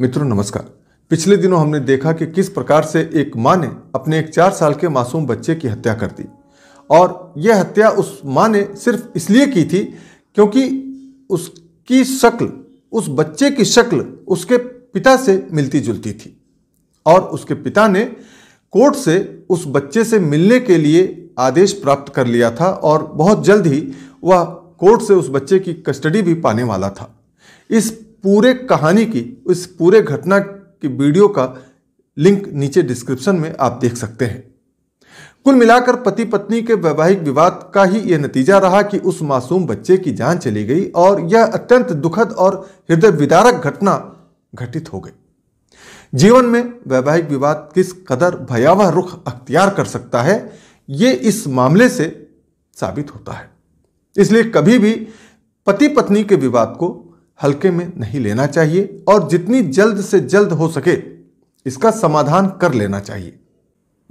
मित्रों नमस्कार पिछले दिनों हमने देखा कि किस प्रकार से एक माँ ने अपने एक चार साल के मासूम बच्चे की हत्या कर दी और यह हत्या उस माँ ने सिर्फ इसलिए की थी क्योंकि उसकी शक्ल उस बच्चे की शक्ल उसके पिता से मिलती जुलती थी और उसके पिता ने कोर्ट से उस बच्चे से मिलने के लिए आदेश प्राप्त कर लिया था और बहुत जल्द ही वह कोर्ट से उस बच्चे की कस्टडी भी पाने वाला था इस पूरे कहानी की इस पूरे घटना की वीडियो का लिंक नीचे डिस्क्रिप्शन में आप देख सकते हैं कुल मिलाकर पति पत्नी के वैवाहिक विवाद का ही यह नतीजा रहा कि उस मासूम बच्चे की जान चली गई और यह अत्यंत दुखद और हृदय विदारक घटना घटित हो गई जीवन में वैवाहिक विवाद किस कदर भयावह रुख अख्तियार कर सकता है यह इस मामले से साबित होता है इसलिए कभी भी पति पत्नी के विवाद को हल्के में नहीं लेना चाहिए और जितनी जल्द से जल्द हो सके इसका समाधान कर लेना चाहिए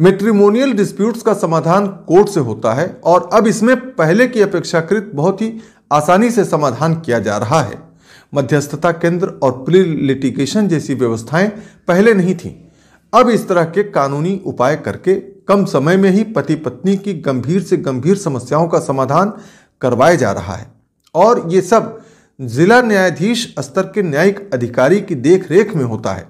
मेट्रीमोनियल डिस्प्यूट्स का समाधान कोर्ट से होता है और अब इसमें पहले की अपेक्षाकृत बहुत ही आसानी से समाधान किया जा रहा है मध्यस्थता केंद्र और प्री लिटिगेशन जैसी व्यवस्थाएं पहले नहीं थीं अब इस तरह के कानूनी उपाय करके कम समय में ही पति पत्नी की गंभीर से गंभीर समस्याओं का समाधान करवाया जा रहा है और ये सब जिला न्यायाधीश स्तर के न्यायिक अधिकारी की देखरेख में होता है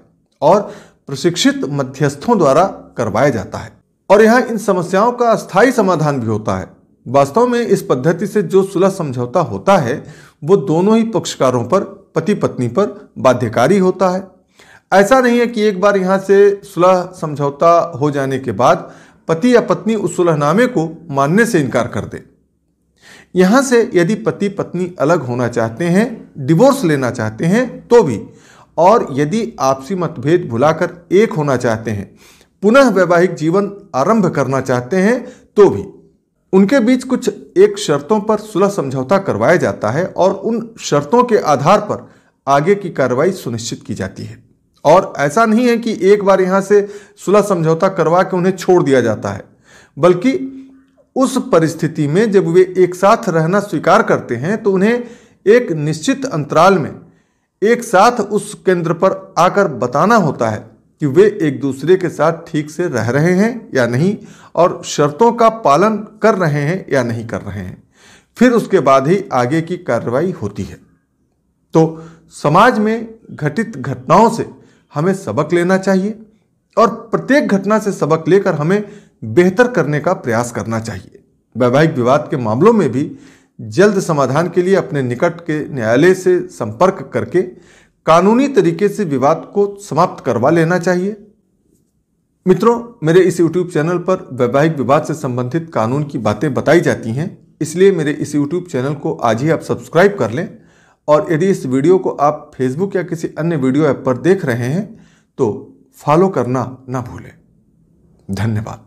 और प्रशिक्षित मध्यस्थों द्वारा करवाया जाता है और यहाँ इन समस्याओं का स्थायी समाधान भी होता है वास्तव में इस पद्धति से जो सुलह समझौता होता है वो दोनों ही पक्षकारों पर पति पत्नी पर बाध्यकारी होता है ऐसा नहीं है कि एक बार यहाँ से सुलह समझौता हो जाने के बाद पति या पत्नी उस सुलहनामे को मानने से इनकार कर दे यहाँ से यदि पति पत्नी अलग होना चाहते हैं डिवोर्स लेना चाहते हैं तो भी और यदि आपसी मतभेद भुलाकर एक होना चाहते हैं पुनः वैवाहिक जीवन आरंभ करना चाहते हैं तो भी उनके बीच कुछ एक शर्तों पर सुलह समझौता करवाया जाता है और उन शर्तों के आधार पर आगे की कार्रवाई सुनिश्चित की जाती है और ऐसा नहीं है कि एक बार यहाँ से सुलह समझौता करवा के उन्हें छोड़ दिया जाता है बल्कि उस परिस्थिति में जब वे एक साथ रहना स्वीकार करते हैं तो उन्हें एक निश्चित अंतराल में एक साथ उस केंद्र पर आकर बताना होता है कि वे एक दूसरे के साथ ठीक से रह रहे हैं या नहीं और शर्तों का पालन कर रहे हैं या नहीं कर रहे हैं फिर उसके बाद ही आगे की कार्रवाई होती है तो समाज में घटित घटनाओं से हमें सबक लेना चाहिए और प्रत्येक घटना से सबक लेकर हमें बेहतर करने का प्रयास करना चाहिए वैवाहिक विवाद के मामलों में भी जल्द समाधान के लिए अपने निकट के न्यायालय से संपर्क करके कानूनी तरीके से विवाद को समाप्त करवा लेना चाहिए मित्रों मेरे इस YouTube चैनल पर वैवाहिक विवाद से संबंधित कानून की बातें बताई जाती हैं इसलिए मेरे इस YouTube चैनल को आज ही आप सब्सक्राइब कर लें और यदि इस वीडियो को आप फेसबुक या किसी अन्य वीडियो ऐप पर देख रहे हैं तो फॉलो करना ना भूलें धन्यवाद